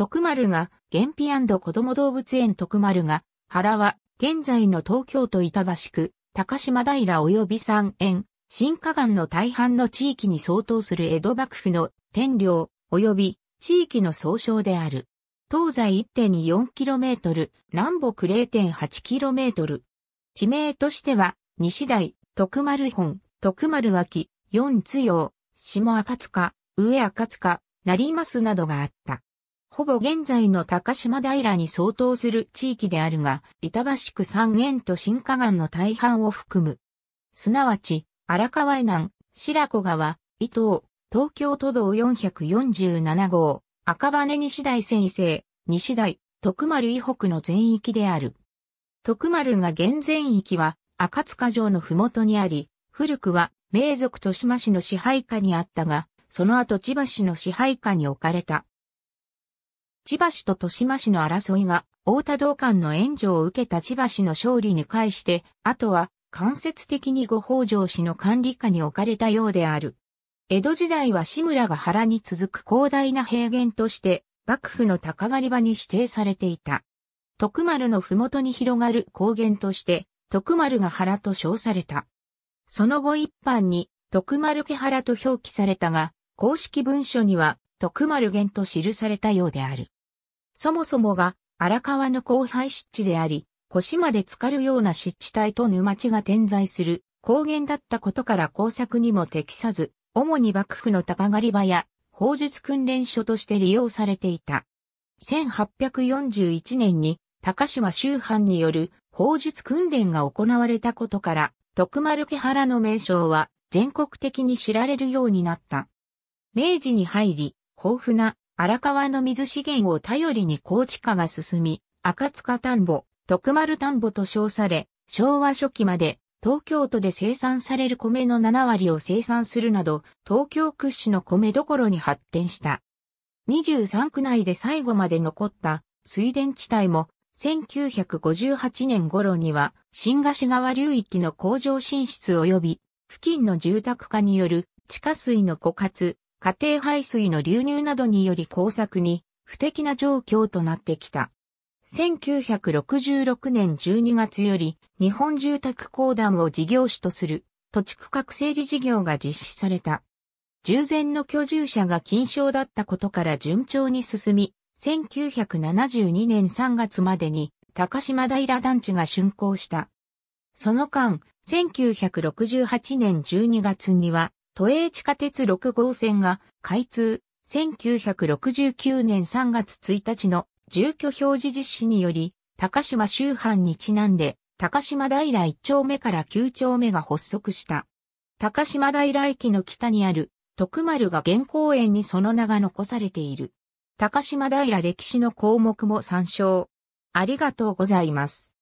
徳丸が、原皮子供動物園徳丸が、原は、現在の東京都板橋区、高島平及び三園、新河岸の大半の地域に相当する江戸幕府の天領及び地域の総称である。東西 1.24km、南北 0.8km。地名としては、西台、徳丸本、徳丸脇、四津洋、下赤塚、上赤塚、成増などがあった。ほぼ現在の高島平に相当する地域であるが、板橋区三円と新河岸の大半を含む。すなわち、荒川江南、白子川、伊東、東京都道447号、赤羽西大先生、西大、徳丸以北の全域である。徳丸が現全域は、赤塚城のふもとにあり、古くは、名族豊島市の支配下にあったが、その後千葉市の支配下に置かれた。千葉市と豊島市の争いが、大田道館の援助を受けた千葉市の勝利に返して、あとは、間接的にご北条氏の管理下に置かれたようである。江戸時代は志村が原に続く広大な平原として、幕府の高狩り場に指定されていた。徳丸の麓に広がる高原として、徳丸が原と称された。その後一般に、徳丸家原と表記されたが、公式文書には、徳丸源と記されたようである。そもそもが荒川の荒廃湿地であり、腰まで浸かるような湿地帯と沼地が点在する高原だったことから工作にも適さず、主に幕府の高狩り場や砲術訓練所として利用されていた。1841年に高島周藩による砲術訓練が行われたことから、徳丸家原の名称は全国的に知られるようになった。明治に入り、豊富な荒川の水資源を頼りに高地化が進み、赤塚田んぼ、徳丸田んぼと称され、昭和初期まで東京都で生産される米の7割を生産するなど、東京屈指の米どころに発展した。23区内で最後まで残った水田地帯も、1958年頃には新菓子川流域の工場進出及び、付近の住宅化による地下水の枯渇、家庭排水の流入などにより工作に不適な状況となってきた。1966年12月より日本住宅公団を事業主とする土地区画整理事業が実施された。従前の居住者が禁傷だったことから順調に進み、1972年3月までに高島平団地が竣工した。その間、1968年12月には都営地下鉄6号線が開通、1969年3月1日の住居表示実施により、高島周藩にちなんで、高島平1丁目から9丁目が発足した。高島平駅の北にある徳丸が現公園にその名が残されている。高島平歴史の項目も参照。ありがとうございます。